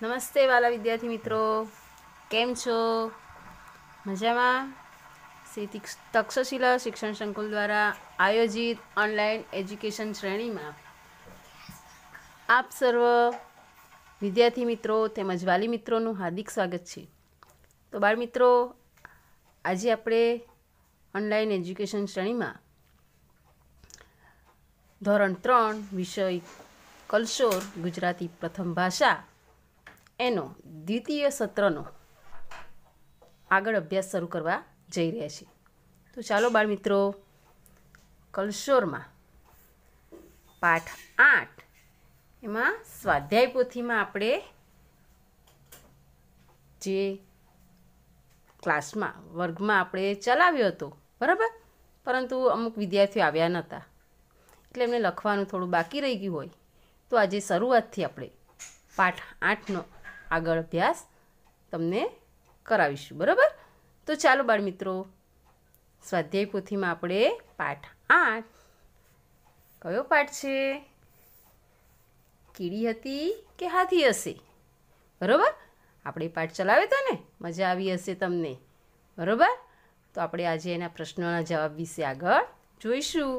નમસ્તે વાલા વિદ્યાર્થી મિત્રો કેમ છો મજામાં શ્રી તક્ષશિલા શિક્ષણ સંકુલ દ્વારા આયોજિત ઓનલાઈન એજ્યુકેશન શ્રેણીમાં આપ સર્વ વિદ્યાર્થી મિત્રો તેમજ વાલી મિત્રોનું હાર્દિક સ્વાગત છે તો બાળ મિત્રો આજે આપણે ઓનલાઈન એજ્યુકેશન શ્રેણીમાં ધોરણ ત્રણ વિષય કલશોર ગુજરાતી પ્રથમ ભાષા એનો દ્વિતીય સત્રનો આગળ અભ્યાસ શરૂ કરવા જઈ રહ્યા છીએ તો ચાલો બાળ મિત્રો કલશોરમાં પાઠ આઠ એમાં સ્વાધ્યાય પોથીમાં આપણે જે ક્લાસમાં વર્ગમાં આપણે ચલાવ્યો હતો બરાબર પરંતુ અમુક વિદ્યાર્થીઓ આવ્યા નહોતા એટલે એમને લખવાનું થોડું બાકી રહી ગયું હોય તો આજે શરૂઆતથી આપણે પાઠ આઠનો આગળ અભ્યાસ તમને કરાવીશું બરાબર તો ચાલો બાળ મિત્રો સ્વાધ્યાય પોથીમાં આપણે પાઠ આઠ કયો પાઠ છે કીડી હતી કે હાથી હશે બરાબર આપણે પાઠ ચલાવે તો ને મજા આવી હશે તમને બરાબર તો આપણે આજે એના પ્રશ્નોના જવાબ વિશે આગળ જોઈશું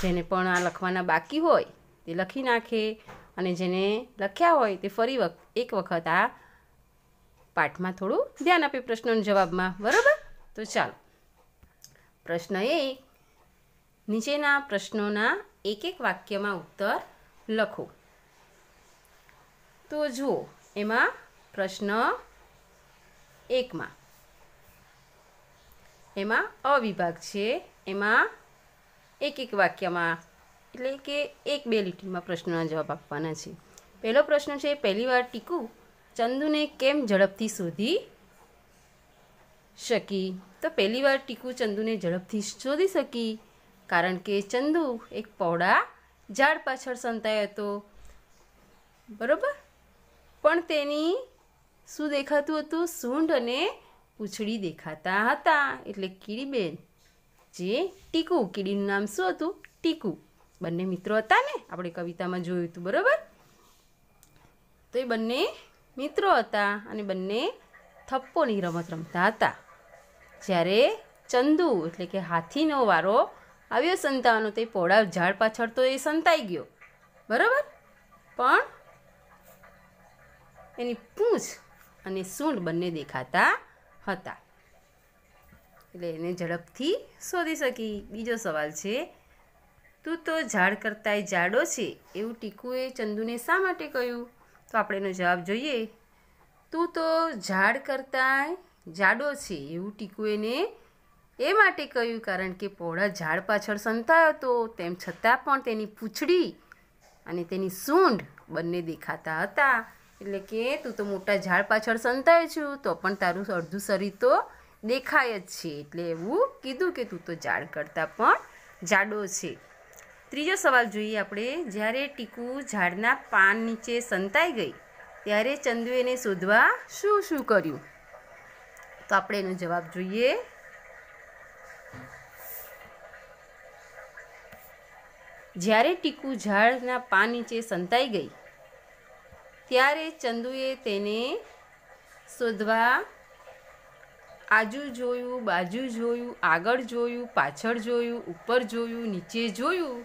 જેને પણ આ લખવાના બાકી હોય તે લખી નાખે અને જેને લખ્યા હોય તે ફરી વખત એક વખત આ પાઠમાં થોડું ધ્યાન આપીએ પ્રશ્નોના જવાબમાં બરાબર તો ચાલો પ્રશ્ન એ નીચેના પ્રશ્નોના એક એક વાક્યમાં ઉત્તર લખો તો જુઓ એમાં પ્રશ્ન એકમાં એમાં અવિભાગ છે એમાં એક એક વાક્યમાં એટલે કે એક બે લીટીમાં પ્રશ્નના જવાબ આપવાના છે પહેલો પ્રશ્ન છે પહેલીવાર ટીકુ ચંદુને કેમ ઝડપથી શોધી શકી તો પહેલીવાર ટીકુ ચંદુને ઝડપથી શોધી શકી કારણ કે ચંદુ એક પૌડા ઝાડ પાછળ સંતાયો હતો બરાબર પણ તેની શું દેખાતું હતું સૂંઢ અને પૂંછડી દેખાતા હતા એટલે કીડીબેન જે ટીકુ કીડીનું નામ શું હતું ટીકું બંને મિત્રો હતા ને આપણે કવિતામાં જોયું હતું બરાબર તો એ બંને મિત્રો હતા અને બંને થપ્પોની રમત રમતા હતા જ્યારે ચંદુ એટલે કે હાથીનો વારો આવ્યો સંતાવાનો તો એ પોળા ઝાડ પાછળ તો એ સંતાઈ ગયો બરાબર પણ એની પૂંછ અને સૂંઢ બંને દેખાતા હતા એટલે એને ઝડપથી શોધી શકી બીજો સવાલ છે તું તો ઝાડ કરતાંય જાડો છે એવું ટીકુએ ચંદુને શા માટે કહ્યું તો આપણે એનો જવાબ જોઈએ તું તો ઝાડ કરતાંય જાડો છે એવું ટીકુએને એ માટે કહ્યું કારણ કે પહોળા ઝાડ પાછળ સંતાયો હતો તેમ છતાં પણ તેની પૂંછડી અને તેની સૂંઢ બંને દેખાતા હતા એટલે કે તું તો મોટા ઝાડ પાછળ સંતાય છું તો પણ તારું અડધું શરીર તો દેખાય જ છે એટલે એવું કીધું કે તું તો ઝાડ કરતાં પણ જાડો છે ત્રીજો સવાલ જોઈએ આપણે જ્યારે ટીકુ ઝાડના પાન નીચે સંતાઈ ગઈ ત્યારે ચંદુએને શોધવા શું શું કર્યું તો આપણે એનો જવાબ જોઈએ જ્યારે ટીકુ ઝાડના પાન નીચે સંતાઈ ગઈ ત્યારે ચંદુએ તેને શોધવા આજુ જોયું બાજુ જોયું આગળ જોયું પાછળ જોયું ઉપર જોયું નીચે જોયું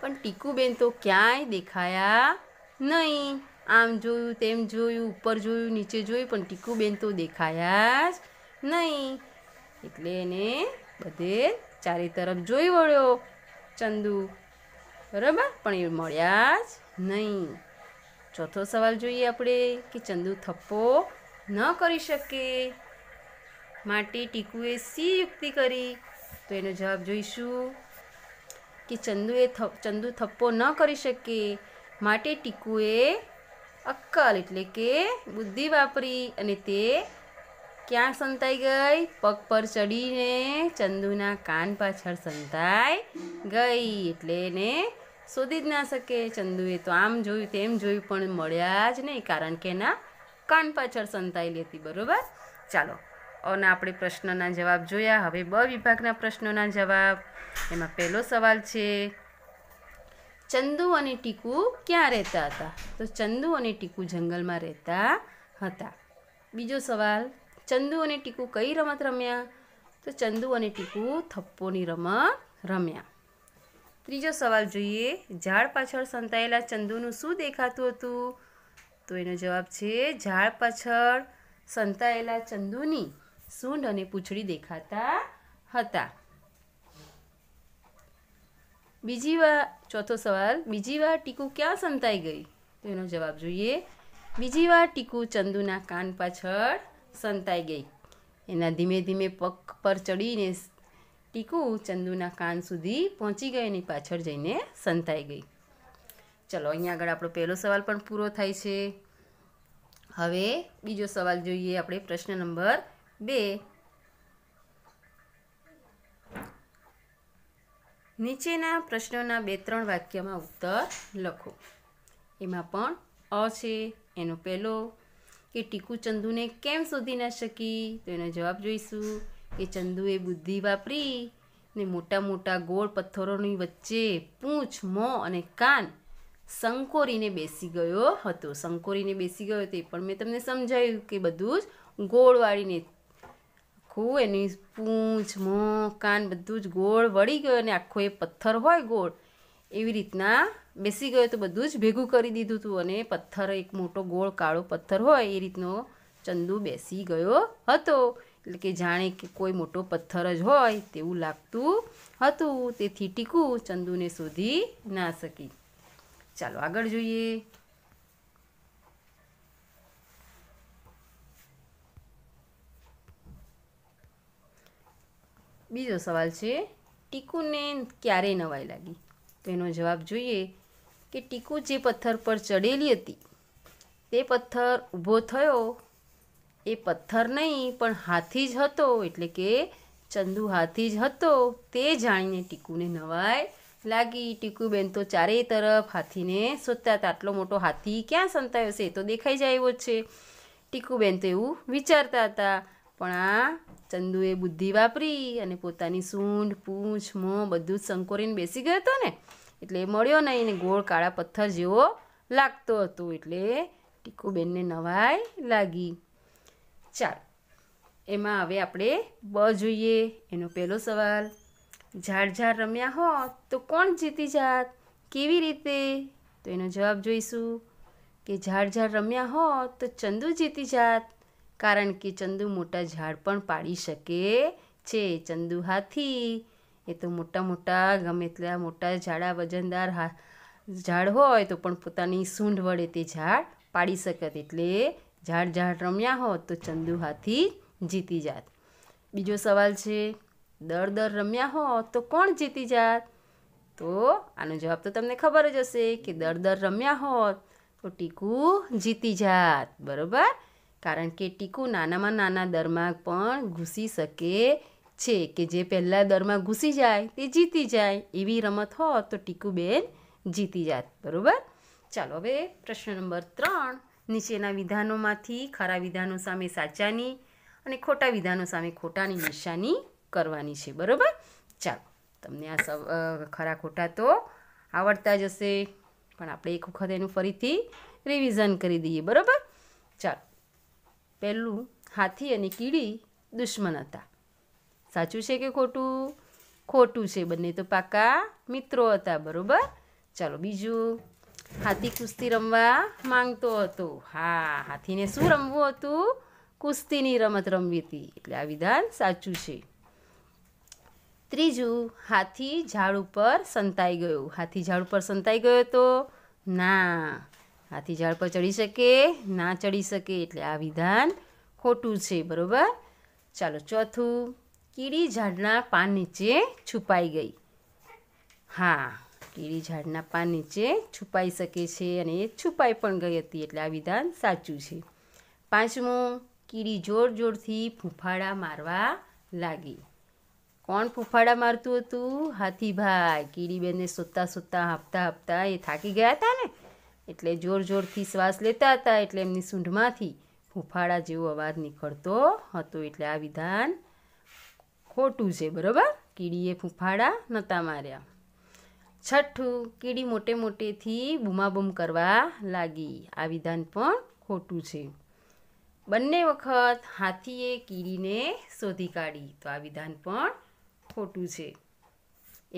પણ ટીકુબેન તો ક્યાંય દેખાયા નહીં આમ જોયું તેમ જોયું ઉપર જોયું નીચે જોયું પણ ટીકુબેન તો દેખાયા જ નહીં એટલે એને બધે ચારે તરફ જોઈ વળ્યો ચંદુ બરાબર પણ એ મળ્યા જ નહીં ચોથો સવાલ જોઈએ આપણે કે ચંદુ થપ્પો ન કરી શકે માટે ટીકુએ સી યુક્તિ કરી તો એનો જવાબ જોઈશું કે ચંદુએ ચંદુ થપ્પો ન કરી શકે માટે ટીકુએ અક્કલ એટલે કે બુદ્ધિ વાપરી અને તે ક્યાં સંતાઈ ગઈ પગ પર ચડીને ચંદુના કાન પાછળ સંતાઈ ગઈ એટલે એને શોધી જ ના શકે ચંદુએ તો આમ જોયું તેમ જોયું પણ મળ્યા જ નહીં કારણ કે એના કાન પાછળ સંતાઈ લેતી બરાબર ચાલો અને આપણે પ્રશ્નના જવાબ જોયા હવે બ વિભાગના પ્રશ્નોના જવાબ એમાં પહેલો સવાલ છે ચંદુ અને ટીકુ ક્યાં રહેતા હતા તો ચંદુ અને ટીકુ જંગલમાં રહેતા હતા બીજો સવાલ ચંદુ અને ટીકુ કઈ રમત રમ્યા તો ચંદુ અને ટીકુ થપ્પોની રમત રમ્યા ત્રીજો સવાલ જોઈએ ઝાડ પાછળ સંતાયેલા ચંદુનું શું દેખાતું હતું તો એનો જવાબ છે ઝાડ પાછળ સંતાયેલા ચંદુની સૂંઢ અને પૂંછડી દેખાતા હતા બીજી વાર ચોથો સવાલ બીજી વાર ટીકુ ક્યાં સંતાઈ ગઈ તો એનો જવાબ જોઈએ બીજી વાર ટીકુ ચંદુના કાન પાછળ સંતાઈ ગઈ એના ધીમે ધીમે પગ પર ચડીને ટીકુ ચંદુના કાન સુધી પહોંચી ગઈ એની પાછળ જઈને સંતાઈ ગઈ ચલો અહીંયા આગળ આપણો પહેલો સવાલ પણ પૂરો થાય છે હવે બીજો સવાલ જોઈએ આપણે પ્રશ્ન નંબર બે નીચેના પ્રશ્નોના બે ત્રણ વાક્યમાં ઉત્તર લખો એમાં પણ અ છે એનો પહેલો કે ટીકુ ચંદુને કેમ શોધી ના શકી તો એનો જવાબ જોઈશું કે ચંદુએ બુદ્ધિ વાપરી ને મોટા મોટા ગોળ પથ્થરોની વચ્ચે પૂંછ મોં અને કાન સંકોરીને બેસી ગયો હતો સંકોરીને બેસી ગયો તે પણ મેં તમને સમજાયું કે બધું જ ગોળવાળીને આખું એની પૂંછ મોં કાન બધું જ ગોળ વળી ગયો અને આખો એ પથ્થર હોય ગોળ એવી રીતના બેસી ગયો તો બધું જ ભેગું કરી દીધું હતું અને પથ્થર એક મોટો ગોળ કાળો પથ્થર હોય એ રીતનો ચંદુ બેસી ગયો હતો એટલે કે જાણે કે કોઈ મોટો પથ્થર જ હોય તેવું લાગતું હતું તેથી ટીકું ચંદુને શોધી ના શકી ચાલો આગળ જોઈએ બીજો સવાલ છે ટીકુને ક્યારે નવાઈ લાગી તો એનો જવાબ જોઈએ કે ટીકુ જે પથ્થર પર ચડેલી હતી તે પથ્થર ઊભો થયો એ પથ્થર નહીં પણ હાથી જ હતો એટલે કે ચંદુ હાથી જ હતો તે જાણીને ટીકુને નવાઈ લાગી ટીકુબેન તો ચારેય તરફ હાથીને શોધતા હતા આટલો મોટો હાથી ક્યાં સંતાયો છે એ તો દેખાઈ જાય એવો છે ટીકુબેન તો એવું વિચારતા હતા પણ આ ચંદુએ બુદ્ધિ વાપરી અને પોતાની સૂંઢ પૂંછ મો બધું જ સંકોરીને બેસી ગયો હતો ને એટલે મળ્યો નહીં ને ગોળ કાળા પથ્થર જેવો લાગતો હતો એટલે ટીકુબેનને નવાઈ લાગી ચાલ એમાં હવે આપણે બ જોઈએ એનો પહેલો સવાલ ઝાડ ઝાડ રમ્યા હો તો કોણ જીતી જાત કેવી રીતે તો એનો જવાબ જોઈશું કે ઝાડ ઝાડ રમ્યા હો તો ચંદુ જીતી જાત કારણ કે ચંદુ મોટા ઝાડ પણ પાડી શકે છે ચંદુ હાથી એ તો મોટા મોટા ગમે તેટલા મોટા ઝાડા વજનદાર ઝાડ હોય તો પણ પોતાની સૂંઢ વડે તે ઝાડ પાડી શકત એટલે ઝાડ ઝાડ રમ્યા હોત તો ચંદુ હાથી જીતી જાત બીજો સવાલ છે દર દર રમ્યા હોત તો કોણ જીતી જાત તો આનો જવાબ તો તમને ખબર જ હશે કે દર દર રમ્યા હોત તો ટીકુ જીતી જાત બરાબર કારણ કે ટીકુ નાનામાં નાના દરમાં પણ ઘૂસી શકે છે કે જે પહેલાં દરમાં ઘૂસી જાય તે જીતી જાય એવી રમત હોત તો ટીકુ બેન જીતી જાત બરાબર ચાલો હવે પ્રશ્ન નંબર ત્રણ નીચેના વિધાનોમાંથી ખરા વિધાનો સામે સાચાની અને ખોટા વિધાનો સામે ખોટાની નિશાની કરવાની છે બરાબર ચાલો તમને આ સવ ખરા ખોટા તો આવડતા જ હશે પણ આપણે એક વખત એનું ફરીથી રિવિઝન કરી દઈએ બરાબર ચાલો પહેલું હાથી અને કીડી દુશ્મન હતા સાચું છે કે ખોટું ખોટું છે બંને તો પાકા મિત્રો હતા બરોબર ચાલો બીજું હાથી કુસ્તી રમવા માંગતો હતો હા હાથીને શું રમવું હતું કુસ્તીની રમત રમવી હતી એટલે આ વિધાન સાચું છે ત્રીજું હાથી ઝાડ ઉપર સંતાઈ ગયો હાથી ઝાડ ઉપર સંતાઈ ગયો તો ના હાથી ઝાડ પર ચડી શકે ના ચડી શકે એટલે આ વિધાન ખોટું છે બરોબર ચાલો ચોથું કીડી ઝાડના પાન નીચે છુપાઈ ગઈ હા કીડી ઝાડના પાન નીચે છુપાઈ શકે છે અને એ છુપાઈ પણ ગઈ હતી એટલે આ વિધાન સાચું છે પાંચમું કીડી જોર જોરથી ફૂંફાડા મારવા લાગી કોણ ફૂંફાડા મારતું હતું હાથીભાઈ કીડીબેનને સોતા સોતા હાંફતા હાંફતા એ થાકી ગયા હતા ને એટલે જોર જોરથી શ્વાસ લેતા હતા એટલે એમની સૂંઢમાંથી ફૂફાડા જેવો અવાજ નીકળતો હતો એટલે આ વિધાન ખોટું છે બરાબર કીડીએ ફૂંફાળા નહોતા માર્યા છઠ્ઠું કીડી મોટે મોટેથી બૂમાબૂમ કરવા લાગી આ વિધાન પણ ખોટું છે બંને વખત હાથીએ કીડીને શોધી કાઢી તો આ વિધાન પણ ખોટું છે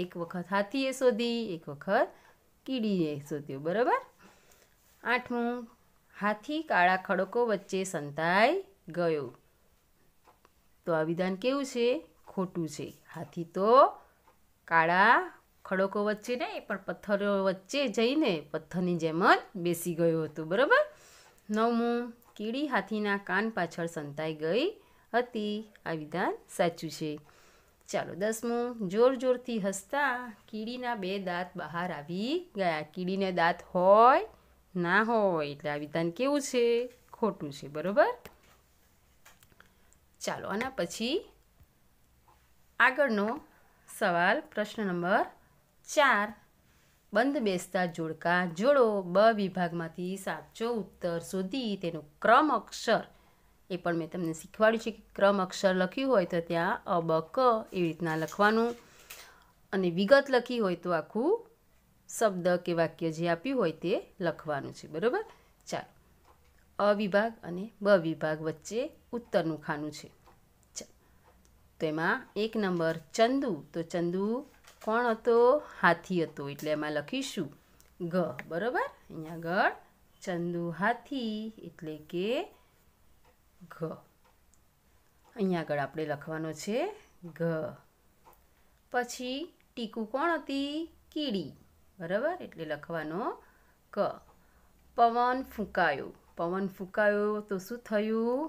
એક વખત હાથીએ શોધી એક વખત કીડીએ શોધ્યો બરાબર આઠમું હાથી કાળા ખડકો વચ્ચે સંતાઈ ગયો તો આ વિધાન કેવું છે ખોટું છે હાથી તો કાળા ખડકો વચ્ચે નહીં પણ પથ્થરો વચ્ચે જઈને પથ્થરની જેમ જ બેસી ગયો હતો બરાબર નવમું કીડી હાથીના કાન પાછળ સંતાઈ ગઈ હતી આ વિધાન સાચું છે ચાલો દસમું જોર જોરથી હસતા કીડીના બે દાંત બહાર આવી ગયા કીડીને દાંત હોય ના હોય એટલે આ વિધાન કેવું છે ખોટું છે બરોબર ચાલો આના પછી આગળનો સવાલ પ્રશ્ન નંબર ચાર બંધ બેસતા જોડકા જોડો બ વિભાગમાંથી સાચો ઉત્તર શોધી તેનું ક્રમ અક્ષર એ પણ મેં તમને શીખવાડ્યું છે કે ક્રમ અક્ષર લખ્યું હોય તો ત્યાં અબક એવી રીતના લખવાનું અને વિગત લખી હોય તો આખું શબ્દ કે વાક્ય જે આપ્યું હોય તે લખવાનું છે બરાબર ચાલો અ વિભાગ અને બ વિભાગ વચ્ચે ઉત્તરનું ખાનું છે તો એમાં એક નંબર ચંદુ તો ચંદુ કોણ હતો હાથી હતો એટલે એમાં લખીશું ગ બરાબર અહીંયા આગળ ચંદુ હાથી એટલે કે ઘ અહીંયા આગળ આપણે લખવાનો છે ઘ પછી ટીકુ કોણ હતી કીડી બરાબર એટલે લખવાનો ક પવન ફૂંકાયો પવન ફૂંકાયો તો શું થયું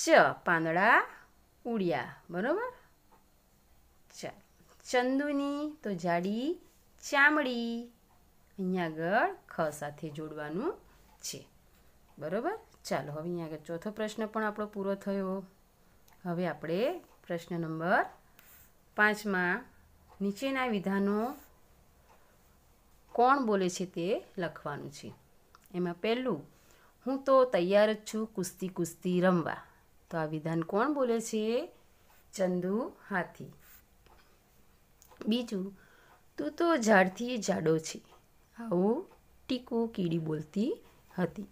ચ પાંદડા ઉડ્યા બરાબર ચાલ ચંદુની તો જાડી ચામડી અહીંયા આગળ ખ સાથે જોડવાનું છે બરાબર ચાલો હવે અહીંયા આગળ ચોથો પ્રશ્ન પણ આપણો પૂરો થયો હવે આપણે પ્રશ્ન નંબર પાંચમાં નીચેના વિધાનો કોણ બોલે છે તે લખવાનું છે એમાં પહેલું હું તો તૈયાર જ છું કુસ્તી કુસ્તી રમવા તો આ વિધાન કોણ બોલે છે ચંદુ હાથી બીજું તું તો ઝાડથી જાડો છે આવું ટીકુ કીડી બોલતી હતી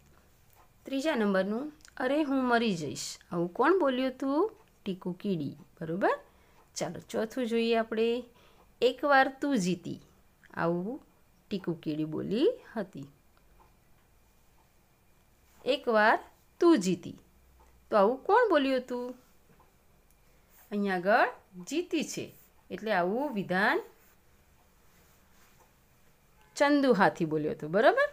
ત્રીજા નંબરનું અરે હું મરી જઈશ આવું કોણ બોલ્યું તું ટીકુ કીડી બરાબર ચાલો ચોથું જોઈએ આપણે એકવાર તું જીતી આવું ટીકુ કીડી બોલી હતી એકવાર તું જીતી તો આવું કોણ બોલ્યું હતું અહીંયા આગળ જીતી છે એટલે આવું વિધાન ચંદુ હાથી બોલ્યો હતો બરાબર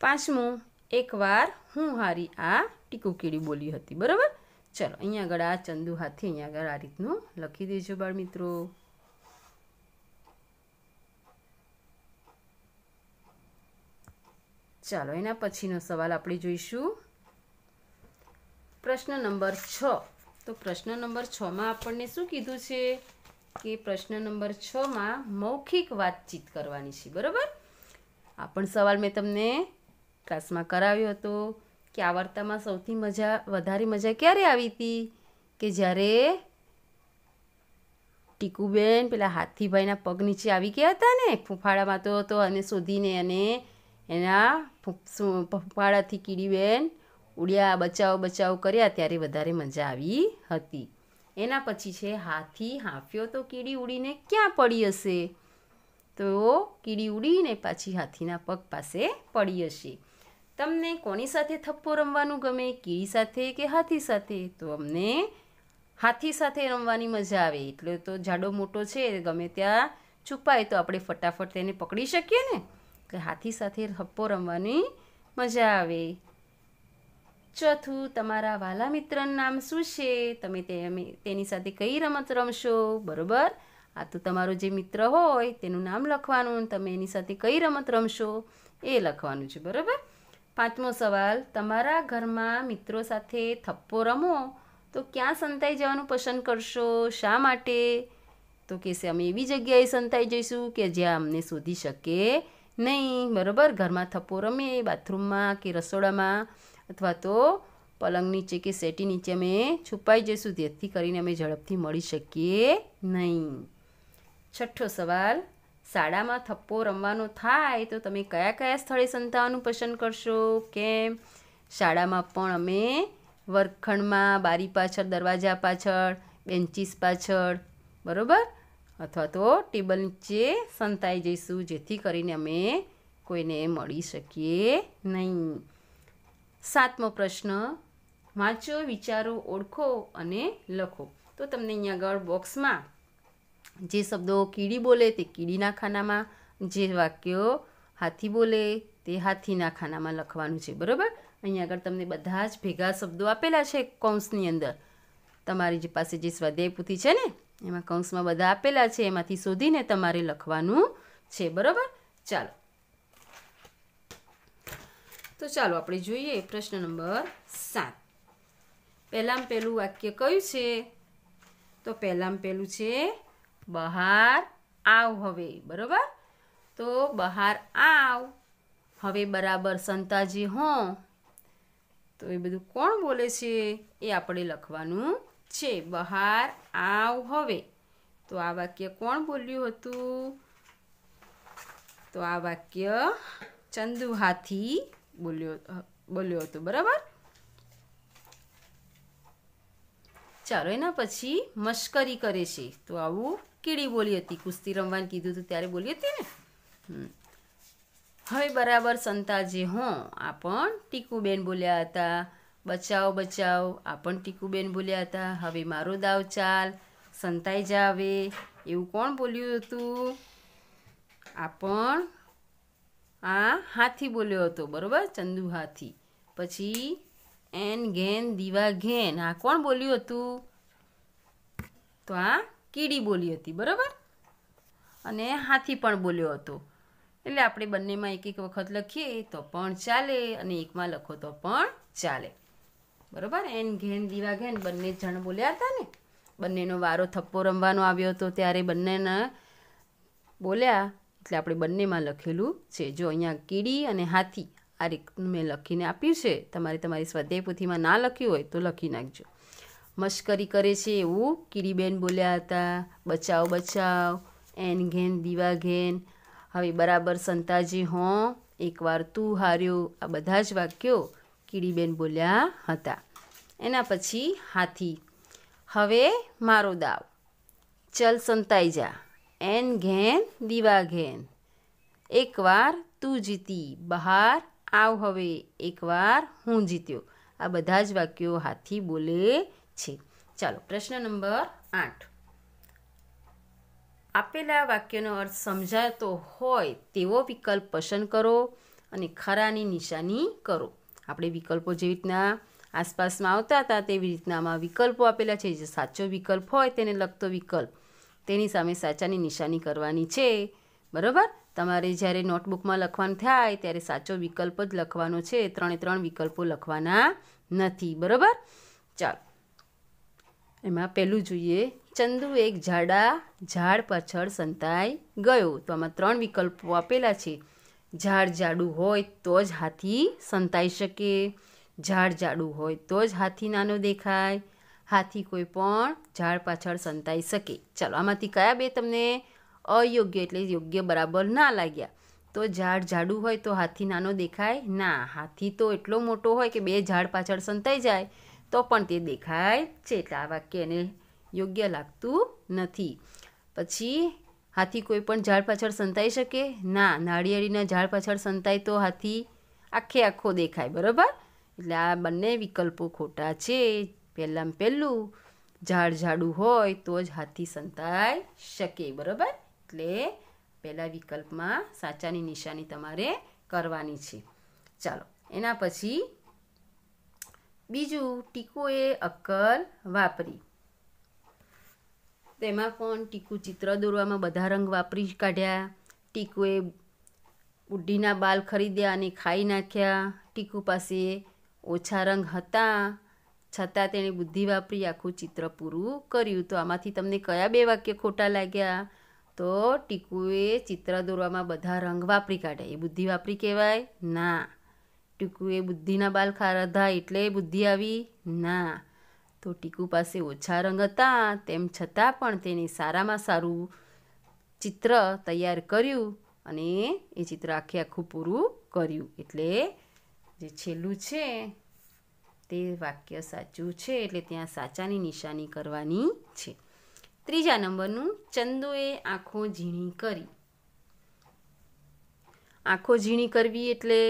પાંચમું એકવાર હું હારી આ ટીકુ કીડી બોલી હતી બરાબર ચલો અહીંયા આગળ આ ચંદુ હાથી અહીંયા આગળ આ રીતનું લખી દેજો બાળ મિત્રો ચાલો એના પછીનો સવાલ આપણે જોઈશું પ્રશ્ન નંબર છ તો પ્રશ્ન નંબર છમાં આપણને શું કીધું છે કે પ્રશ્ન નંબર છમાં મૌખિક વાતચીત કરવાની છે બરાબર આ પણ સવાલ મેં તમને ક્લાસમાં કરાવ્યો હતો કે આ આવર્તામાં સૌથી મજા વધારે મજા ક્યારે આવી હતી કે જ્યારે ટીકુબેન પેલા હાથીભાઈના પગ નીચે આવી ગયા હતા ને ફૂંફાળામાં તો હતો અને શોધીને અને એના ફૂંફાળાથી કીડીબેન ઉડ્યા બચાવ બચાવ કર્યા ત્યારે વધારે મજા આવી હતી એના પછી છે હાથી હાંફ્યો તો કીડી ઉડીને ક્યાં પડી હશે તો કીડી ઉડીને પાછી હાથીના પગ પાસે પડી હશે તમને કોની સાથે થપ્પો રમવાનું ગમે કીડી સાથે કે હાથી સાથે તો અમને હાથી સાથે રમવાની મજા આવે એટલે તો જાડો મોટો છે ગમે ત્યાં છુપાય તો આપણે ફટાફટ તેને પકડી શકીએ ને કે હાથી સાથે થપ્પો રમવાની મજા આવે ચોથું તમારા વાલા મિત્રનું નામ શું છે તમે તેની સાથે કઈ રમત રમશો બરોબર આ તો તમારો જે મિત્ર હોય તેનું નામ લખવાનું તમે એની સાથે કઈ રમત રમશો એ લખવાનું છે બરાબર પાંચમો સવાલ તમારા ઘરમાં મિત્રો સાથે થપ્પો રમો તો ક્યાં સંતાઈ જવાનું પસંદ કરશો શા માટે તો કહેશે અમે એવી જગ્યાએ સંતાઈ જઈશું કે જ્યાં અમને શોધી શકે નહીં બરાબર ઘરમાં થપ્પો રમીએ બાથરૂમમાં કે રસોડામાં અથવા તો પલંગ નીચે કે સેટી નીચે અમે છુપાઈ જઈશું જેથી કરીને અમે ઝડપથી મળી શકીએ નહીં છઠ્ઠો સવાલ શાળામાં થપ્પો રમવાનો થાય તો તમે કયા કયા સ્થળે સંતાવાનું પસંદ કરશો કેમ શાળામાં પણ અમે વર્ગખંડમાં બારી પાછળ દરવાજા પાછળ બેન્ચીસ પાછળ બરાબર અથવા તો ટેબલ નીચે સંતાઈ જઈશું જેથી કરીને અમે કોઈને મળી શકીએ નહીં સાતમો પ્રશ્ન વાંચો વિચારો ઓળખો અને લખો તો તમને અહીંયા આગળ બોક્સમાં જે શબ્દો કીડી બોલે તે કીડીના ખાનામાં જે વાક્યો હાથી બોલે તે હાથીના ખાનામાં લખવાનું છે બરાબર અહીંયા આગળ તમને બધા જ ભેગા શબ્દો આપેલા છે કૌંસની અંદર તમારી જે પાસે જે સ્વાધ્યાય પૂથી છે ને એમાં કૌંસમાં બધા આપેલા છે એમાંથી શોધીને તમારે લખવાનું છે બરાબર ચાલો તો ચાલો આપણે જોઈએ પ્રશ્ન નંબર સાત પહેલાં પહેલું વાક્ય કયું છે તો પહેલાં પહેલું છે બહાર આવ હવે બરોબર તો બહાર આવ હવે બરાબર સંતાજી હો તો એ બધું કોણ બોલે છે એ આપણે લખવાનું છે બહાર આવ હવે તો આ વાક્ય કોણ બોલ્યું હતું તો આ વાક્ય ચંદુ હાથી બોલ્યો બોલ્યો હતો બરાબર ચાલો એના પછી મશ્કરી કરે છે તો આવું કીડી બોલી હતી કુસ્તી રમવાનું કીધું હતું ત્યારે બોલી હતી ને હવે બરાબર સંતાજી હોં આ પણ ટીકુબેન બોલ્યા હતા બચાવ બચાવ આ પણ ટીકુબેન બોલ્યા હતા હવે મારો દાવ ચાલ સંતાઈ જાવે એવું કોણ બોલ્યું હતું આ પણ આ હાથી બોલ્યો હતો બરાબર ચંદુ હાથી પછી એન ઘેન દીવા ઘેન આ કોણ બોલ્યું હતું તો આ કીડી બોલી હતી બરાબર અને હાથી પણ બોલ્યો હતો એટલે આપણે બંનેમાં એક એક વખત લખીએ તો પણ ચાલે અને એકમાં લખો તો પણ ચાલે બરાબર એન ઘેન દીવા ઘેન બંને જણ બોલ્યા હતા ને બંનેનો વારો થપ્પો રમવાનો આવ્યો હતો ત્યારે બંનેના બોલ્યા એટલે આપણે બંનેમાં લખેલું છે જો અહીંયા કીડી અને હાથી આ રીતનું મેં લખીને આપ્યું છે તમારે તમારી સ્વાધ્યાય પોથીમાં ના લખ્યું હોય તો લખી નાખજો મશ્કરી કરે છે એવું કીરીબેન બોલ્યા હતા બચાવ બચાવ એન ઘેન દીવા ઘેન હવે બરાબર સંતાજી હો એકવાર તું હાર્યો આ બધા જ વાક્યો કીડીબેન બોલ્યા હતા એના પછી હાથી હવે મારો દાવ ચલ સંતાઈ જા એન ઘેન દીવા ઘેન એકવાર તું જીતી બહાર આવ હવે એકવાર હું જીત્યો આ બધા જ વાક્યો હાથી બોલે છે ચાલો પ્રશ્ન નંબર આઠ આપેલા વાક્યનો અર્થ સમજાતો હોય તેવો વિકલ્પ પસંદ કરો અને ખરાની નિશાની કરો આપણે વિકલ્પો જેવી રીતના આસપાસમાં આવતા હતા તેવી રીતના આમાં વિકલ્પો આપેલા છે જે સાચો વિકલ્પ હોય તેને લગતો વિકલ્પ તેની સામે સાચાની નિશાની કરવાની છે બરાબર તમારે જ્યારે નોટબુકમાં લખવાનું થાય ત્યારે સાચો વિકલ્પ જ લખવાનો છે ત્રણે ત્રણ વિકલ્પો લખવાના નથી બરાબર ચાલો એમાં પહેલું જોઈએ ચંદુ એક ઝાડા ઝાડ પાછળ સંતાઈ ગયો તો આમાં ત્રણ વિકલ્પો આપેલા છે ઝાડ જાડું હોય તો જ હાથી સંતાઈ શકે ઝાડ જાડું હોય તો જ હાથી નાનો દેખાય હાથી કોઈ પણ ઝાડ પાછળ સંતાઈ શકે ચાલો આમાંથી કયા બે તમને અયોગ્ય એટલે યોગ્ય બરાબર ના લાગ્યા તો ઝાડ જાડું હોય તો હાથી નાનો દેખાય ના હાથી તો એટલો મોટો હોય કે બે ઝાડ પાછળ સંતાઈ જાય તો પણ તે દેખાય છે એટલે આ વાક્ય એને યોગ્ય લાગતું નથી પછી હાથી કોઈ પણ ઝાડ પાછળ સંતાઈ શકે ના નાળિયેરીના ઝાડ પાછળ સંતાય તો હાથી આખે આખો દેખાય બરાબર એટલે આ બંને વિકલ્પો ખોટા છે પહેલાં પહેલું ઝાડ ઝાડું હોય તો જ હાથી સંતાઈ શકે બરાબર એટલે પહેલા વિકલ્પમાં સાચાની નિશાની તમારે કરવાની છે ચાલો એના પછી બીજું ટીકુએ અક્કલ વાપરી તેમાં પણ ટીકુ ચિત્ર દોરવામાં બધા રંગ વાપરી કાઢ્યા ટીકુએ બુઢીના બાલ ખરીદ્યા અને ખાઈ નાખ્યા ટીકુ પાસે ઓછા રંગ હતા છતાં તેણે બુદ્ધિ વાપરી આખું ચિત્ર પૂરું કર્યું તો આમાંથી તમને કયા બે વાક્ય ખોટા લાગ્યા તો ટીકુએ ચિત્ર દોરવામાં બધા રંગ વાપરી કાઢ્યા એ બુદ્ધિ વાપરી કહેવાય ના ટીકુ એ બુદ્ધિના બાલ ખાધા એટલે બુદ્ધિ આવી ના તો ટીકુ પાસે ઓછા રંગ હતા તેમ છતાં પણ તેને સારામાં સારું ચિત્ર તૈયાર કર્યું અને એ ચિત્ર આખે આખું પૂરું કર્યું એટલે જે છેલ્લું છે તે વાક્ય સાચું છે એટલે ત્યાં સાચાની નિશાની કરવાની છે ત્રીજા નંબરનું ચંદુએ આંખો ઝીણી કરી આંખો ઝીણી કરવી એટલે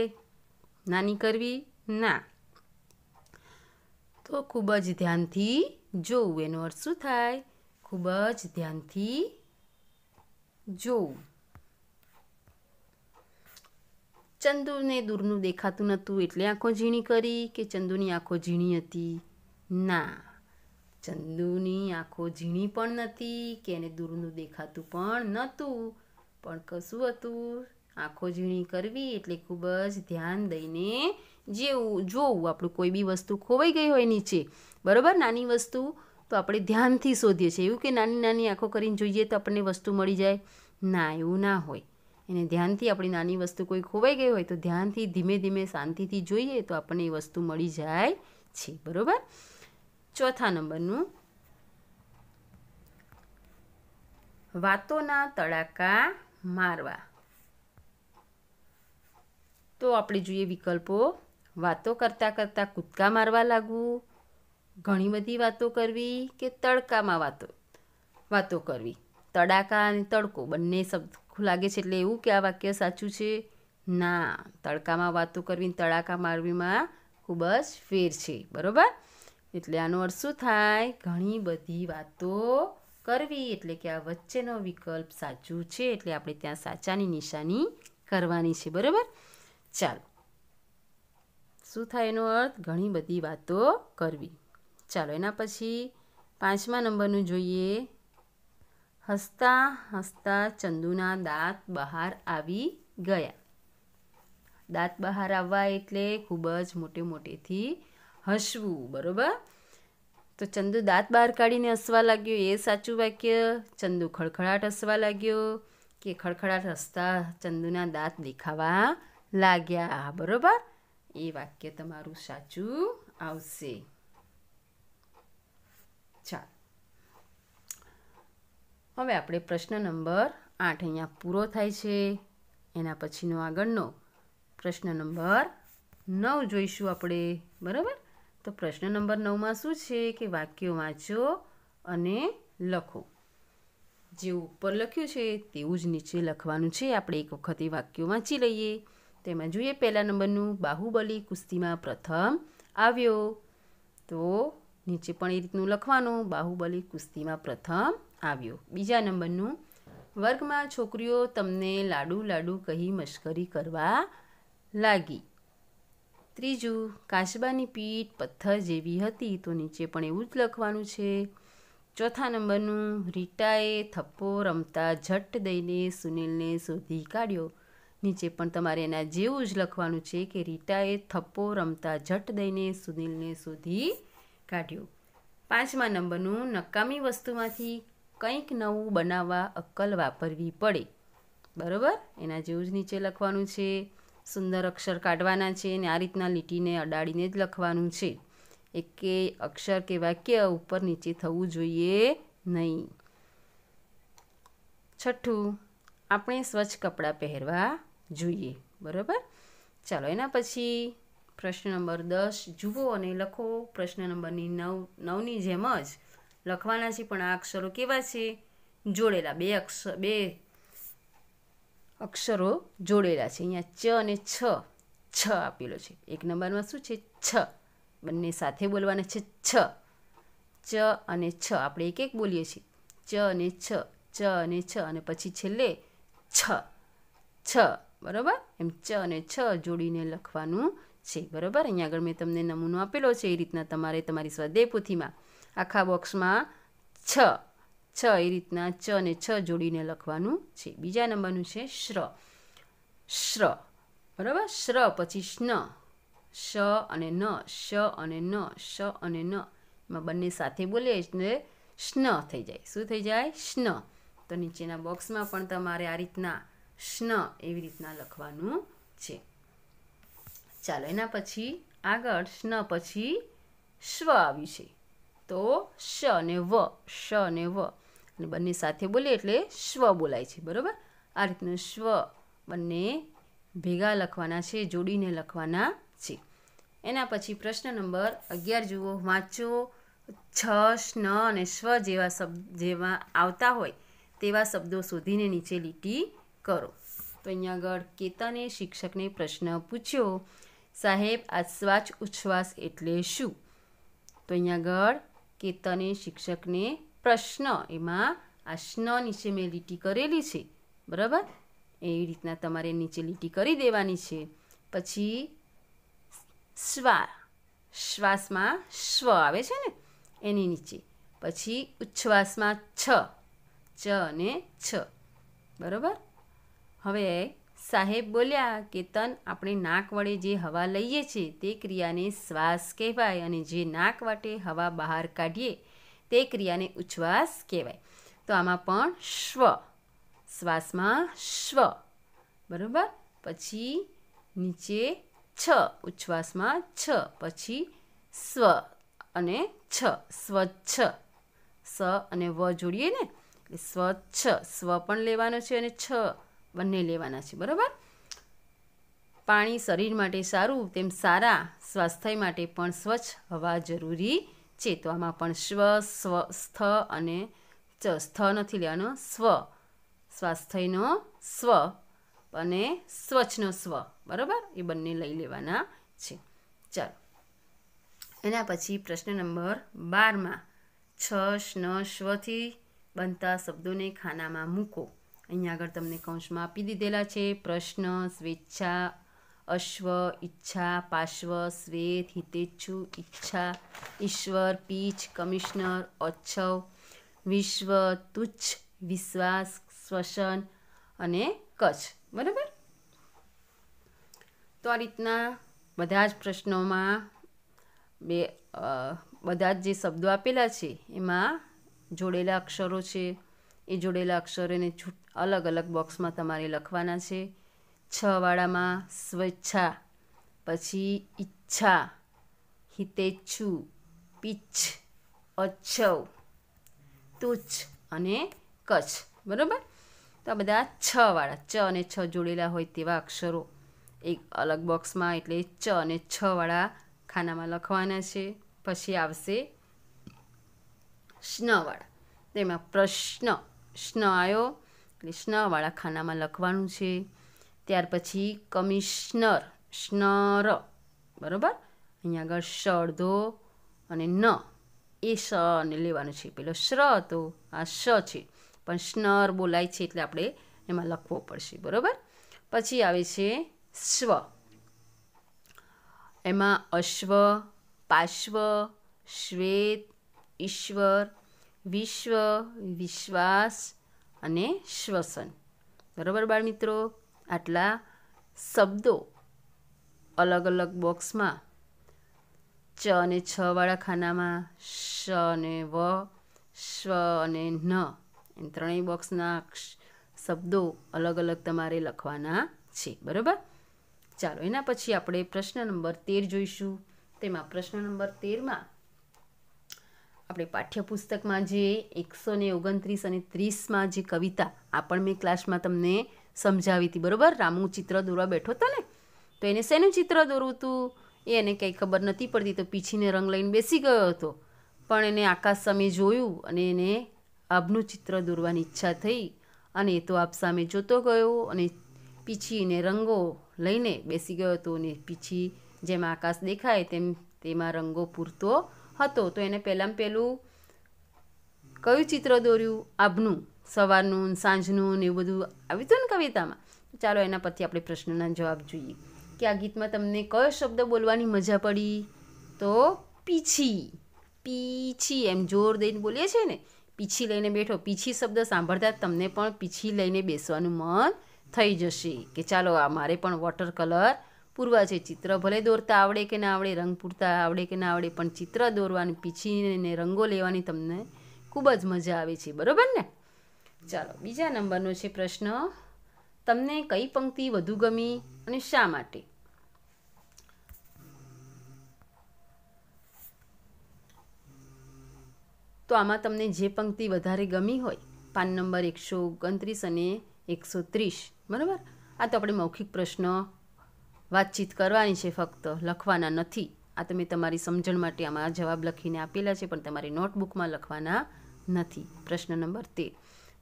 નાની કરવી ના તો ખૂબ જ ધ્યાનથી જોવું એનો અર્થ શું થાય ખૂબ જ ધ્યાનથી જોવું ચંદુને દૂરનું દેખાતું નહોતું એટલે આંખો ઝીણી કરી કે ચંદુની આંખો ઝીણી હતી ના ચંદુની આંખો ઝીણી પણ નથી કે એને દૂરનું દેખાતું પણ નહોતું પણ કશું હતું આંખો ઝીણી કરવી એટલે ખૂબ જ ધ્યાન દઈને જેવું જોવું આપણું કોઈ બી વસ્તુ ખોવાઈ ગઈ હોય નીચે બરાબર નાની વસ્તુ તો આપણે ધ્યાનથી શોધીએ છીએ એવું કે નાની નાની આંખો કરીને જોઈએ તો આપણને વસ્તુ મળી જાય ના એવું ના હોય એને ધ્યાનથી આપણી નાની વસ્તુ કોઈ ખોવાઈ ગઈ હોય તો ધ્યાનથી ધીમે ધીમે શાંતિથી જોઈએ તો આપણને એ વસ્તુ મળી જાય છે બરાબર ચોથા નંબરનું વાતોના તડાકા મારવા તો આપણે જોઈએ વિકલ્પો વાતો કરતાં કરતાં કૂદકા મારવા લાગવું ઘણી બધી વાતો કરવી કે તડકામાં વાતો વાતો કરવી તડાકા અને તડકો બંને શબ્દ લાગે છે એટલે એવું કે આ વાક્ય સાચું છે ના તડકામાં વાતો કરવી તડાકા મારવીમાં ખૂબ જ ફેર છે બરાબર એટલે આનો અર્થ શું થાય ઘણી બધી વાતો કરવી એટલે કે આ વચ્ચેનો વિકલ્પ સાચું છે એટલે આપણે ત્યાં સાચાની નિશાની કરવાની છે બરાબર ચાલો શું થાય એનો અર્થ ઘણી બધી વાતો કરવી ચાલો એના પછી પાંચમા નંબરનું જોઈએ હસતા હસતા ચંદુના દાંત બહાર આવી ગયા દાંત બહાર આવવા એટલે ખૂબ જ મોટે મોટેથી હસવું બરોબર તો ચંદુ દાંત બહાર કાઢીને હસવા લાગ્યો એ સાચું વાક્ય ચંદુ ખડખડાટ હસવા લાગ્યો કે ખડખડાટ હસતા ચંદુના દાંત દેખાવા લાગ્યા બરોબર એ વાક્ય તમારું સાચું આવશે ચાલ હવે આપણે પ્રશ્ન નંબર આઠ અહીંયા પૂરો થાય છે એના પછીનો આગળનો પ્રશ્ન નંબર નવ જોઈશું આપણે બરાબર તો પ્રશ્ન નંબર નવમાં શું છે કે વાક્યો વાંચો અને લખો જે ઉપર લખ્યું છે તેવું જ નીચે લખવાનું છે આપણે એક વખત એ વાક્યો વાંચી લઈએ તેમાં જોઈએ પહેલા નંબરનું બાહુબલી કુસ્તીમાં પ્રથમ આવ્યો તો નીચે પણ એ રીતનું લખવાનું બાહુબલી કુસ્તીમાં પ્રથમ આવ્યો બીજા નંબરનું વર્ગમાં છોકરીઓ તમને લાડુ લાડુ કહી મશ્કરી કરવા લાગી ત્રીજું કાશબાની પીઠ પથ્થર જેવી હતી તો નીચે પણ એવું જ લખવાનું છે ચોથા નંબરનું રીટાએ થપ્પો રમતા ઝટ દઈને સુનિલને શોધી કાઢ્યો નીચે પણ તમારે એના જેવું જ લખવાનું છે કે રીટાએ થપ્પો રમતા જટ દઈને સુનિલને શોધી કાઢ્યો પાંચમા નંબરનું નકામી વસ્તુમાંથી કંઈક નવું બનાવવા અક્કલ વાપરવી પડે બરાબર એના જેવું જ નીચે લખવાનું છે સુંદર અક્ષર કાઢવાના છે અને આ રીતના લીટીને અડાડીને જ લખવાનું છે એકે અક્ષર કે વાક્ય ઉપર નીચે થવું જોઈએ નહીં છઠ્ઠું આપણે સ્વચ્છ કપડાં પહેરવા જોઈએ બરાબર ચાલો એના પછી પ્રશ્ન નંબર દસ જુઓ અને લખો પ્રશ્ન નંબરની નવ નવની જેમ જ લખવાના છે પણ આ અક્ષરો કેવા છે જોડેલા બે અક્ષર બે અક્ષરો જોડેલા છે અહીંયા ચ અને છ છ આપેલો છે એક નંબરમાં શું છે છ બંને સાથે બોલવાના છે છ ચ અને છ આપણે એક એક બોલીએ છીએ ચ અને છ ચ અને છ અને પછી છેલ્લે છ છ બરાબર એમ ચ અને છ જોડીને લખવાનું છે બરાબર અહીંયા આગળ મેં તમને નમૂનો આપેલો છે એ રીતના તમારે તમારી સ્વાધ્યાય આખા બોક્સમાં છ છ એ રીતના ચ અને છ જોડીને લખવાનું છે બીજા નંબરનું છે શ્ર શ્ર બરાબર શ્ર પછી શ્ન શ અને ન શ અને ન શ અને ન એમાં બંને સાથે બોલીએ એટલે શ્ન થઈ જાય શું થઈ જાય શ્ન તો નીચેના બોક્સમાં પણ તમારે આ રીતના શ્ન એવી રીતના લખવાનું છે ચાલો એના પછી આગળ શ્ન પછી શ્વ આવ્યું છે તો શ અને વ શ અને વ અને બંને સાથે બોલીએ એટલે શ્વ બોલાય છે બરાબર આ રીતનું શ્વ બંને ભેગા લખવાના છે જોડીને લખવાના છે એના પછી પ્રશ્ન નંબર અગિયાર જુઓ વાંચો છ સ્ન અને સ્વ જેવા શબ્દ જેવા આવતા હોય તેવા શબ્દો શોધીને નીચે લીટી કરો તો અહીંયા આગળ કેતને શિક્ષકને પ્રશ્ન પૂછ્યો સાહેબ આ શ્વાસ ઉચ્છ્વાસ એટલે શું તો અહીંયા આગળ કેતને શિક્ષકને પ્રશ્ન એમાં આ સ્ન નીચે મેં લીટી કરેલી છે બરાબર એવી રીતના તમારે નીચે લીટી કરી દેવાની છે પછી શ્વા શ્વાસમાં સ્વ આવે છે ને એની નીચે પછી ઉચ્છવાસમાં છ ચ અને છ બરાબર હવે સાહેબ બોલ્યા કે તન આપણે નાક વડે જે હવા લઈએ છીએ તે ક્રિયાને શ્વાસ કહેવાય અને જે નાક વાટે હવા બહાર કાઢીએ તે ક્રિયાને ઉચ્છ્વાસ કહેવાય તો આમાં પણ શ્વ શ્વાસમાં શ્વ બરાબર પછી નીચે છ ઉચ્છવાસમાં છ પછી સ્વ અને છ સ્વચ્છ સ અને વ જોડીએ ને સ્વચ્છ સ્વ પણ લેવાનો છે અને છ બંને લેવાના છે બરાબર પાણી શરીર માટે સારું તેમ સારા સ્વાસ્થ્ય માટે પણ સ્વચ્છ હવા જરૂરી છે તો આમાં પણ સ્વ સ્વ સ્થ અને ચ સ્થ નથી લેવાનો સ્વ સ્વાસ્થ્યનો સ્વ અને સ્વચ્છનો સ્વ બરાબર એ બંને લઈ લેવાના છે ચાલો એના પછી પ્રશ્ન નંબર બારમાં છ સ્ન સ્વથી બનતા શબ્દોને ખાનામાં મૂકો અહીંયા આગળ તમને કૌંસમાં આપી દીધેલા છે પ્રશ્ન સ્વેચ્છા અશ્વ ઈચ્છા પાશ્વ શ્વેત હિતેચ્છુ ઈચ્છા ઈશ્વર પીચ કમિશનર અચ્છવ વિશ્વ તુચ્છ વિશ્વાસ શ્વસન અને કચ્છ બરાબર તો આ રીતના બધા જ પ્રશ્નોમાં બે બધા જ જે શબ્દો આપેલા છે એમાં જોડેલા અક્ષરો છે એ જોડેલા અક્ષરોને છૂટ અલગ અલગ બોક્સમાં તમારે લખવાના છે છવાળામાં સ્વેચ્છા પછી ઈચ્છા હિતેચ્છુ પીચ્છ અચ્છવ તુચ્છ અને કચ્છ બરાબર તો આ બધા છ વાળા ચ અને છ જોડેલા હોય તેવા અક્ષરો એક અલગ બોક્સમાં એટલે ચ અને છ વાળા ખાનામાં લખવાના છે પછી આવશે સ્ન તેમાં પ્રશ્ન સ્ન આવ્યો એટલે કૃષ્ણવાળા ખાનામાં લખવાનું છે ત્યાર પછી કમિશનર સ્નર બરાબર અહીંયા આગળ શ અને ન એ સ અને લેવાનું છે પેલો શ્ર હતો આ શ છે પણ સ્નર બોલાય છે એટલે આપણે એમાં લખવો પડશે બરાબર પછી આવે છે સ્વ એમાં અશ્વ પાશ્વ શ્વેત ઈશ્વર વિશ્વ વિશ્વાસ અને શ્વસન બરાબર બાળ મિત્રો આટલા શબ્દો અલગ અલગ બોક્સમાં ચ અને છવાળા ખાનામાં શ અને વ શ્વ અને ન એમ ત્રણેય બોક્સના શબ્દો અલગ અલગ તમારે લખવાના છે બરાબર ચાલો એના પછી આપણે પ્રશ્ન નંબર તેર જોઈશું તેમાં પ્રશ્ન નંબર તેરમાં આપણે પાઠ્યપુસ્તકમાં જે એકસો ને ઓગણત્રીસ અને ત્રીસમાં જે કવિતા આ પણ મેં ક્લાસમાં તમને સમજાવી હતી બરાબર રામુ ચિત્ર દોરવા બેઠો હતો ને તો એને શેનું ચિત્ર દોરવું હતું એ એને કંઈ ખબર નથી પડતી તો પીછીને રંગ લઈને બેસી ગયો હતો પણ એને આકાશ સામે જોયું અને એને આભનું ચિત્ર દોરવાની ઈચ્છા થઈ અને એ તો આપ સામે જોતો ગયો અને પીછીને રંગો લઈને બેસી ગયો હતો અને પીછી જેમ આકાશ દેખાય તેમ તેમાં રંગો પૂરતો હતો તો એને પહેલાં પહેલું કયું ચિત્ર દોર્યું આભનું સવારનું સાંજનું ને એવું બધું આવ્યું હતું ને કવિતામાં ચાલો એના પરથી આપણે પ્રશ્નના જવાબ જોઈએ કે આ ગીતમાં તમને કયો શબ્દ બોલવાની મજા પડી તો પીછી પીછી એમ જોર દઈને બોલીએ છીએ ને પીછી લઈને બેઠો પીછી શબ્દ સાંભળતા તમને પણ પીછી લઈને બેસવાનું મન થઈ જશે કે ચાલો આ મારે પણ વોટર કલર પૂર્વા છે ચિત્ર ભલે દોરતા આવડે કે ના આવડે રંગ પૂરતા આવડે કે ના આવડે પણ ચિત્ર દોરવાની પીછીને રંગો લેવાની તમને ખૂબ જ મજા આવે છે બરાબર ને ચાલો બીજા નંબરનો છે પ્રશ્ન તમને કઈ પંક્તિ વધુ ગમી અને શા માટે તો આમાં તમને જે પંક્તિ વધારે ગમી હોય પાન નંબર એકસો ઓગણત્રીસ અને એકસો ત્રીસ બરાબર આ તો આપણે મૌખિક પ્રશ્ન વાતચીત કરવાની છે ફક્ત લખવાના નથી આ તમે તમારી સમજણ માટે આમાં જવાબ લખીને આપેલા છે પણ તમારી નોટબુકમાં લખવાના નથી પ્રશ્ન નંબર તેર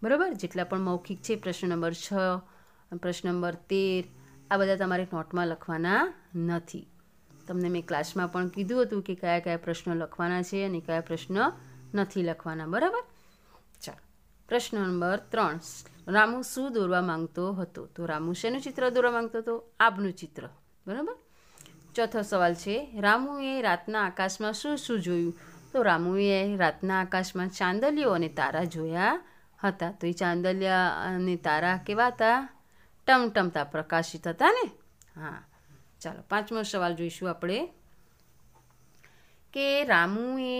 બરાબર જેટલા પણ મૌખિક છે પ્રશ્ન નંબર છ પ્રશ્ન નંબર તેર આ બધા તમારે નોટમાં લખવાના નથી તમને મેં ક્લાસમાં પણ કીધું હતું કે કયા કયા પ્રશ્નો લખવાના છે અને કયા પ્રશ્ન નથી લખવાના બરાબર ચાલો પ્રશ્ન નંબર ત્રણ રામુ શું દોરવા માંગતો હતો તો રામુ શેનું ચિત્ર દોરવા માંગતો હતો આબનું ચિત્ર બરાબર ચોથો સવાલ છે રામુએ રાતના આકાશમાં શું શું જોયું તો રામુએ રાતના આકાશમાં ચાંદલીઓ અને તારા જોયા હતા તો એ ચાંદલિયા અને તારા કેવા હતા ટમટમતા પ્રકાશિત હતા ને હા ચાલો પાંચમો સવાલ જોઈશું આપણે કે રામુએ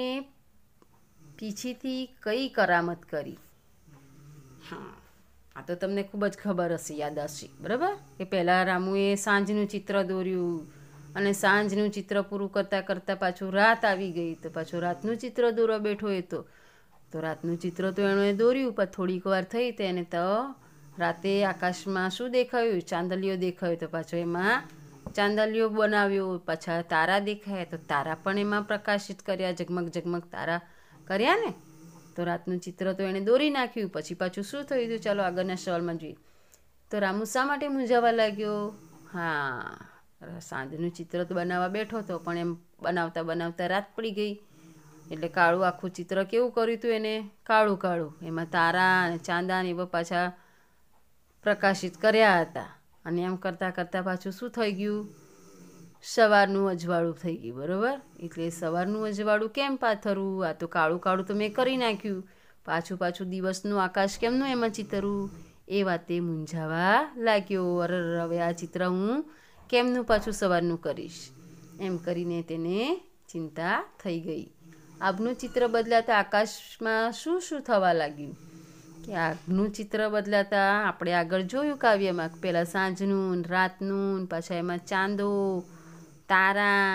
પીછીથી કઈ કરામત કરી હા આ તો તમને ખૂબ જ ખબર હશે યાદ હશે બરાબર કે પહેલાં રામુએ સાંજનું ચિત્ર દોર્યું અને સાંજનું ચિત્ર પૂરું કરતાં કરતાં પાછું રાત આવી ગઈ તો પાછું રાતનું ચિત્ર દોરવા બેઠો એ તો તો રાતનું ચિત્ર તો એણે દોર્યું પણ થોડીક વાર થઈ તો એને તો રાતે આકાશમાં શું દેખાયું ચાંદલીઓ દેખાયું તો પાછો એમાં ચાંદલીઓ બનાવ્યો પાછા તારા દેખાયા તો તારા પણ એમાં પ્રકાશિત કર્યા ઝગમગ ઝગમગ તારા કર્યા ને તો રાતનું ચિત્ર તો એણે દોરી નાખ્યું પછી પાછું શું થયું હતું ચાલો આગળના સવાલમાં જોઈએ તો રામુ શા માટે મૂંઝાવા લાગ્યો હા સાંજનું ચિત્ર તો બનાવવા બેઠો હતો પણ એમ બનાવતા બનાવતા રાત પડી ગઈ એટલે કાળું આખું ચિત્ર કેવું કર્યું હતું એને કાળું કાળું એમાં તારા અને ચાંદા ને એવા પાછા પ્રકાશિત કર્યા હતા અને એમ કરતાં કરતાં પાછું શું થઈ ગયું સવારનું અજવાળું થઈ ગયું બરાબર એટલે સવારનું અજવાળું કેમ પાથરવું આ તો કાળું કાળું તો મેં કરી નાખ્યું પાછું પાછું દિવસનું આકાશ કેમનું એમાં ચિતરવું એ વાતે મૂંઝાવા લાગ્યો અરે હવે આ ચિત્ર હું કેમનું પાછું સવારનું કરીશ એમ કરીને તેને ચિંતા થઈ ગઈ આગનું ચિત્ર બદલાતા આકાશમાં શું શું થવા લાગ્યું કે આગનું ચિત્ર બદલાતા આપણે આગળ જોયું કાવ્યમાં પહેલાં સાંજનું રાતનું પાછા એમાં ચાંદો તારા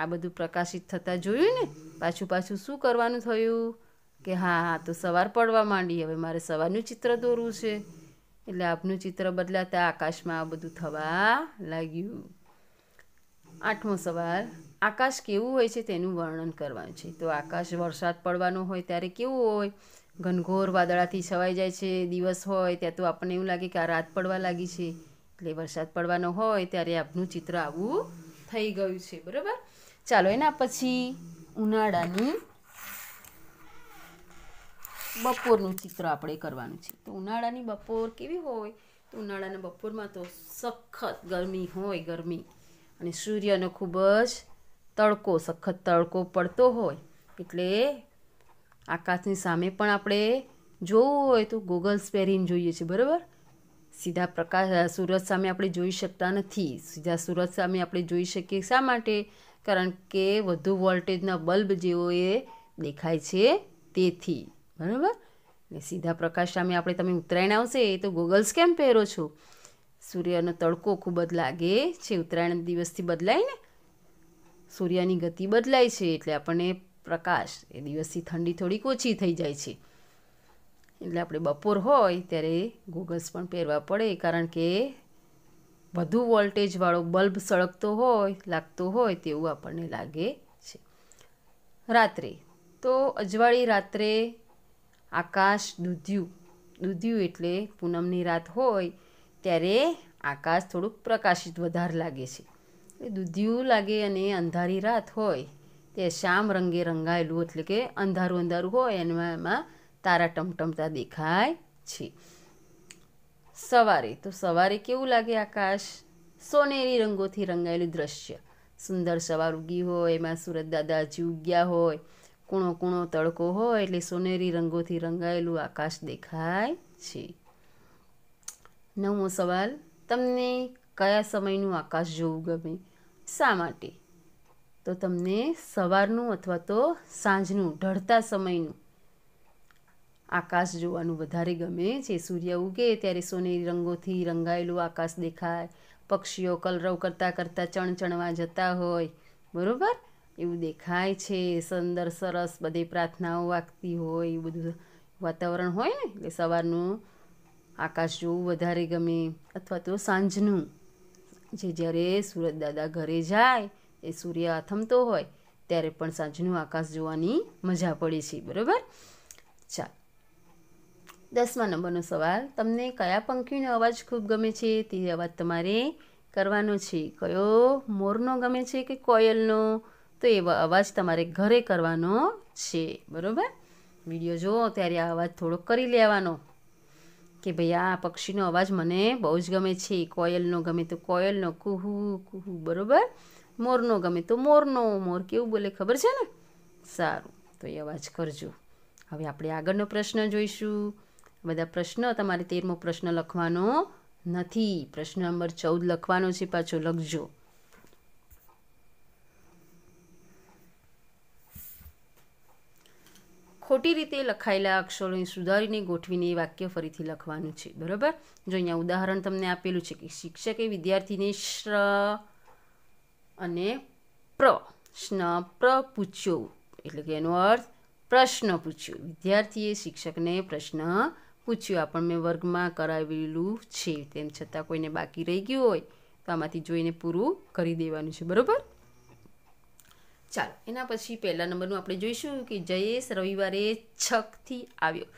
આ બધું પ્રકાશિત થતાં જોયું ને પાછું પાછું શું કરવાનું થયું કે હા હા તો સવાર પડવા માંડી હવે મારે સવારનું ચિત્ર દોરવું છે એટલે આપનું ચિત્ર બદલાતા આકાશમાં આ બધું થવા લાગ્યું આઠમો સવાર આકાશ કેવું હોય છે તેનું વર્ણન કરવાનું છે તો આકાશ વરસાદ પડવાનો હોય ત્યારે કેવું હોય ઘનઘોર વાદળાથી છવાઈ જાય છે દિવસ હોય ત્યાં તો આપણને એવું લાગે કે આ રાત પડવા લાગી છે એટલે વરસાદ પડવાનો હોય ત્યારે આપનું ચિત્ર આવું થઈ ગયું છે બરાબર ચાલો એના પછી ઉનાળાની બપોરનું ચિત્ર આપણે કરવાનું છે તો ઉનાળાની બપોર કેવી હોય તો ઉનાળાના બપોરમાં તો સખત ગરમી હોય ગરમી અને સૂર્યનો ખૂબ જ તડકો સખત તડકો પડતો હોય એટલે આકાશની સામે પણ આપણે જોવું હોય તો ગોગલ્સ પહેરીને જોઈએ છે બરાબર સીધા પ્રકાશ સૂરજ સામે આપણે જોઈ શકતા નથી સીધા સૂરજ સામે આપણે જોઈ શકીએ શા માટે કારણ કે વધુ વોલ્ટેજના બલ્બ જેવો એ દેખાય છે તેથી બરાબર ને સીધા પ્રકાશ સામે આપણે તમે ઉત્તરાયણ આવશે એ તો ગોગલ્સ કેમ પહેરો છો સૂર્યનો તડકો ખૂબ જ લાગે છે ઉત્તરાયણ દિવસથી બદલાય ને સૂર્યની ગતિ બદલાય છે એટલે આપણને પ્રકાશ એ દિવસથી ઠંડી થોડીક ઓછી થઈ જાય છે એટલે આપણે બપોર હોય ત્યારે ગોગલ્સ પણ પહેરવા પડે કારણ કે વધુ વોલ્ટેજવાળો બલ્બ સળગતો હોય લાગતો હોય તેવું આપણને લાગે છે રાત્રે તો અજવાળી રાત્રે આકાશ દૂધ્યું દૂધ્યું એટલે પૂનમની રાત હોય ત્યારે આકાશ થોડુંક પ્રકાશિત વધારે લાગે છે એ દૂધ્યું લાગે અને અંધારી રાત હોય તે શ્યામ રંગે રંગાયેલું એટલે કે અંધારું અંધારું હોય એમાં એમાં તારા ટમટમતા દેખાય છે સવારે તો સવારે કેવું લાગે આકાશ સોનેરી રંગોથી રંગાયેલું દ્રશ્ય સુંદર સવાર ઉગી હોય એમાં સુરત દાદાજી ઉગ્યા હોય કૂણો કૂણો તડકો હોય એટલે સોનેરી રંગોથી રંગાયેલું આકાશ દેખાય છે નવમો સવાલ તમને કયા સમયનું આકાશ જોવું ગમે શા માટે તો તમને સવારનું અથવા તો સાંજનું ઢળતા સમયનું આકાશ જોવાનું વધારે ગમે છે સૂર્ય ઉગે ત્યારે સોનેરી રંગોથી રંગાયેલું આકાશ દેખાય પક્ષીઓ કલરવ કરતાં કરતાં ચણચણવા જતા હોય બરાબર એવું દેખાય છે સંદર સરસ બધી પ્રાર્થનાઓ વાગતી હોય એવું બધું વાતાવરણ હોય ને એટલે સવારનું આકાશ જોવું વધારે ગમે અથવા તો સાંજનું જે જ્યારે સુરત દાદા ઘરે જાય એ સૂર્ય અથમતો હોય ત્યારે પણ સાંજનું આકાશ જોવાની મજા પડે છે બરાબર ચાલ દસમા નંબરનો સવાલ તમને કયા પંખીનો અવાજ ખૂબ ગમે છે તે અવાજ તમારે કરવાનો છે કયો મોરનો ગમે છે કે કોયલનો તો એવો અવાજ તમારે ઘરે કરવાનો છે બરાબર વિડીયો જુઓ ત્યારે આ અવાજ થોડોક કરી લેવાનો કે ભાઈ આ પક્ષીનો અવાજ મને બહુ જ ગમે છે કોયલનો ગમે તો કોયલનો કુહુ કુહુ બરાબર મોરનો ગમે તો મોરનો મોર કેવું બોલે ખબર છે ને સારું તો એ અવાજ કરજો હવે આપણે આગળનો પ્રશ્ન જોઈશું બધા પ્રશ્ન તમારે તેરમો પ્રશ્ન લખવાનો નથી પ્રશ્ન નંબર ચૌદ લખવાનો છે પાછો લખજો ખોટી રીતે લખાયેલા અક્ષરોને સુધારીને ગોઠવીને એ વાક્ય ફરીથી લખવાનું છે બરાબર જો અહીંયા ઉદાહરણ તમને આપેલું છે કે શિક્ષકે વિદ્યાર્થીને શ્ર અને પ્ર સ્ન પ્ર પૂછ્યો એટલે કે એનો અર્થ પ્રશ્ન પૂછ્યો વિદ્યાર્થીએ શિક્ષકને પ્રશ્ન પૂછ્યું આપણને વર્ગમાં કરાવેલું છે તેમ છતાં કોઈને બાકી રહી ગયું હોય તો આમાંથી જોઈને પૂરું કરી દેવાનું છે બરાબર ચાલો એના પછી પહેલા નંબરનું આપણે જોઈશું કે જયેશ રવિવારે છકથી આવ્યો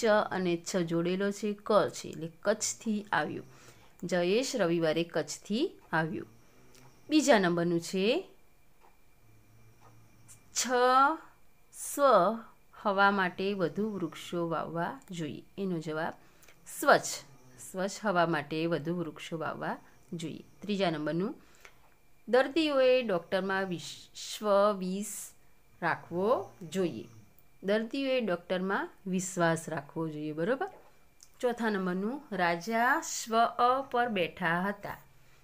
ચ અને છ જોડેલો છે ક છે એટલે કચ્છથી આવ્યો જયેશ રવિવારે કચ્છથી આવ્યો બીજા નંબરનું છે છ સ્વ હવા માટે વધુ વૃક્ષો વાવવા જોઈએ એનો જવાબ સ્વચ્છ સ્વચ્છ હવા માટે વધુ વૃક્ષો વાવવા જોઈએ ત્રીજા નંબરનું દર્દીઓએ ડૉક્ટરમાં વિશ્વ વીસ રાખવો જોઈએ દર્દીઓએ ડૉક્ટરમાં વિશ્વાસ રાખવો જોઈએ બરાબર ચોથા નંબરનું રાજા સ્વ પર બેઠા હતા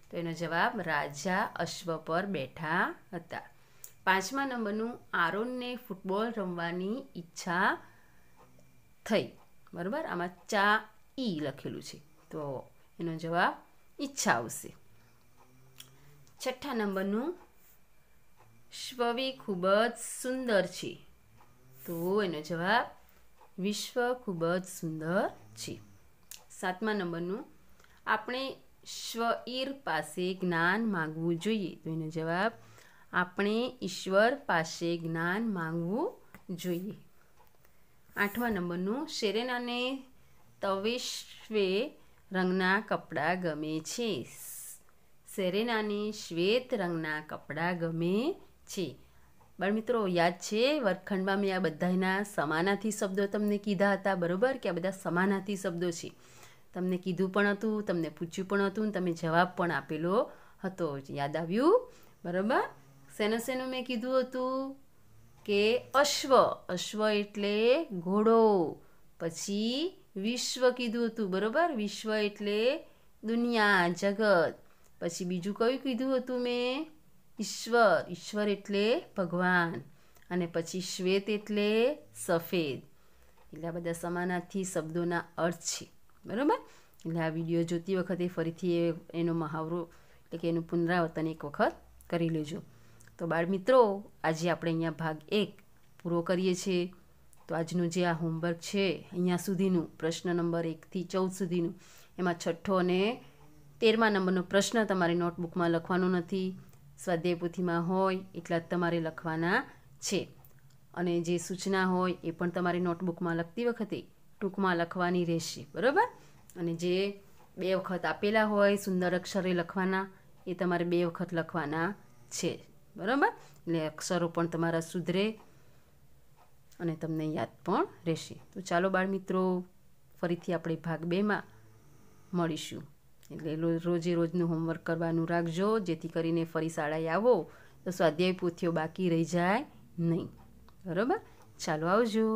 તો એનો જવાબ રાજા અશ્વ પર બેઠા હતા પાંચમા નંબરનું આરોનને ફૂટબોલ રમવાની ઈચ્છા થઈ બરાબર આમાં ચા ઈ લખેલું છે તો એનો જવાબ ઈચ્છા આવશે છઠ્ઠા નંબરનું શ્વવી ખૂબ જ સુંદર છે તો એનો જવાબ વિશ્વ ખૂબ જ સુંદર છે સાતમા નંબરનું આપણે શ્વઈર પાસે જ્ઞાન માગવું જોઈએ તો એનો જવાબ આપણે ઈશ્વર પાસે જ્ઞાન માંગવું જોઈએ આઠમા નંબરનું શેરેનાને અને તવેશ્વે રંગના કપડાં ગમે છે શેરેનાને શ્વેત રંગના કપડાં ગમે છે મિત્રો યાદ છે વર્ગખંડમાં મેં આ બધાના સમાનાથી શબ્દો તમને કીધા હતા બરોબર કે આ બધા સમાનાથી શબ્દો છે તમને કીધું પણ હતું તમને પૂછ્યું પણ હતું તમે જવાબ પણ આપેલો હતો યાદ આવ્યું બરાબર શેનો મેં કીધું હતું કે અશ્વ અશ્વ એટલે ઘોડો પછી વિશ્વ કીધું હતું બરોબર વિશ્વ એટલે દુનિયા જગત પછી બીજું કયું કીધું હતું મેં ઈશ્વર ઈશ્વર એટલે ભગવાન અને પછી શ્વેત એટલે સફેદ એટલે આ બધા સમાનાર્થી શબ્દોના અર્થ છે બરાબર એટલે આ વિડીયો જોતી વખતે ફરીથી એનો મહાવરો એટલે કે એનું પુનરાવર્તન એક વખત કરી લેજો તો બાળ મિત્રો આજે આપણે અહીંયા ભાગ એક પૂરો કરીએ છીએ તો આજનું જે આ હોમવર્ક છે અહીંયા સુધીનું પ્રશ્ન નંબર એકથી ચૌદ સુધીનું એમાં છઠ્ઠો અને તેરમા નંબરનો પ્રશ્ન તમારે નોટબુકમાં લખવાનો નથી સ્વાધ્યાય પોથીમાં હોય એટલા જ તમારે લખવાના છે અને જે સૂચના હોય એ પણ તમારે નોટબુકમાં લખતી વખતે ટૂંકમાં લખવાની રહેશે બરાબર અને જે બે વખત આપેલા હોય સુંદર અક્ષરે લખવાના એ તમારે બે વખત લખવાના છે બરાબર એટલે અક્ષરો પણ તમારા સુધરે અને તમને યાદ પણ રહેશે તો ચાલો બાળ મિત્રો ફરીથી આપણે ભાગ બેમાં મળીશું એટલે રોજે રોજનું હોમવર્ક કરવાનું રાખજો જેથી કરીને ફરી શાળાએ આવો તો સ્વાધ્યાય પોથીઓ બાકી રહી જાય નહીં બરાબર ચાલો આવજો